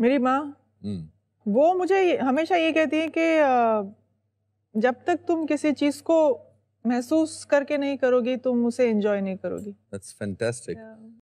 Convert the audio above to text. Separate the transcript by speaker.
Speaker 1: मेरी माँ हम्म। वो मुझे हमेशा ये कहती है कि जब तक तुम किसी चीज को महसूस करके नहीं करोगी तुम उसे एंजॉय नहीं करोगी
Speaker 2: दैट्स फैंटास्टिक